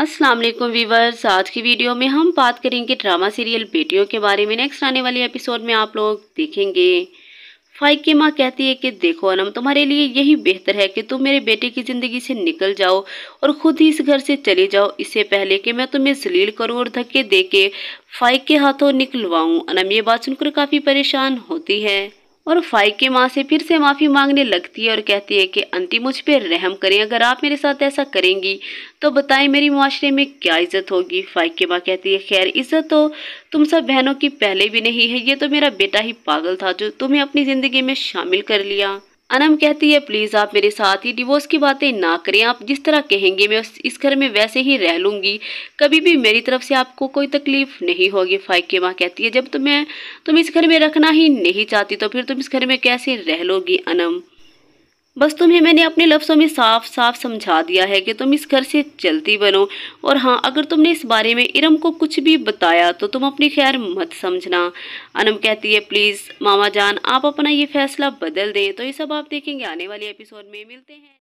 अस्सलाम वालेकुम वीवर्स आज की वीडियो में हम बात करेंगे ड्रामा सीरियल बेटियों के बारे में नेक्स्ट आने वाले एपिसोड में आप लोग देखेंगे फाइक की माँ कहती है कि देखो अनम तुम्हारे लिए यही बेहतर है कि तुम मेरे बेटे की ज़िंदगी से निकल जाओ और ख़ुद ही इस घर से चले जाओ इससे पहले कि मैं तुम्हें जलील करूँ और धक्के दे के फाइक के हाथों निकलवाऊँ अनम ये बात सुनकर काफ़ी परेशान होती है और फाइक के माँ से फिर से माफ़ी मांगने लगती है और कहती है कि अंति मुझ पर रहम करें अगर आप मेरे साथ ऐसा करेंगी तो बताएं मेरी माशरे में क्या इज्जत होगी फाइक के माँ कहती है खैर इज्जत तो तुम सब बहनों की पहले भी नहीं है ये तो मेरा बेटा ही पागल था जो तुम्हें अपनी ज़िंदगी में शामिल कर लिया अनम कहती है प्लीज़ आप मेरे साथ ही डिवोर्स की बातें ना करें आप जिस तरह कहेंगे मैं इस घर में वैसे ही रह लूँगी कभी भी मेरी तरफ से आपको कोई तकलीफ नहीं होगी फाइक के माँ कहती है जब तुम्हें तो तुम इस घर में रखना ही नहीं चाहती तो फिर तुम इस घर में कैसे रह लोगी अनम बस तुम्हें मैंने अपने लफ्ज़ों में साफ साफ समझा दिया है कि तुम इस घर से चलती बनो और हाँ अगर तुमने इस बारे में इरम को कुछ भी बताया तो तुम अपनी खैर मत समझना अनम कहती है प्लीज़ मामा जान आप अपना ये फैसला बदल दें तो ये सब आप देखेंगे आने वाले एपिसोड में मिलते हैं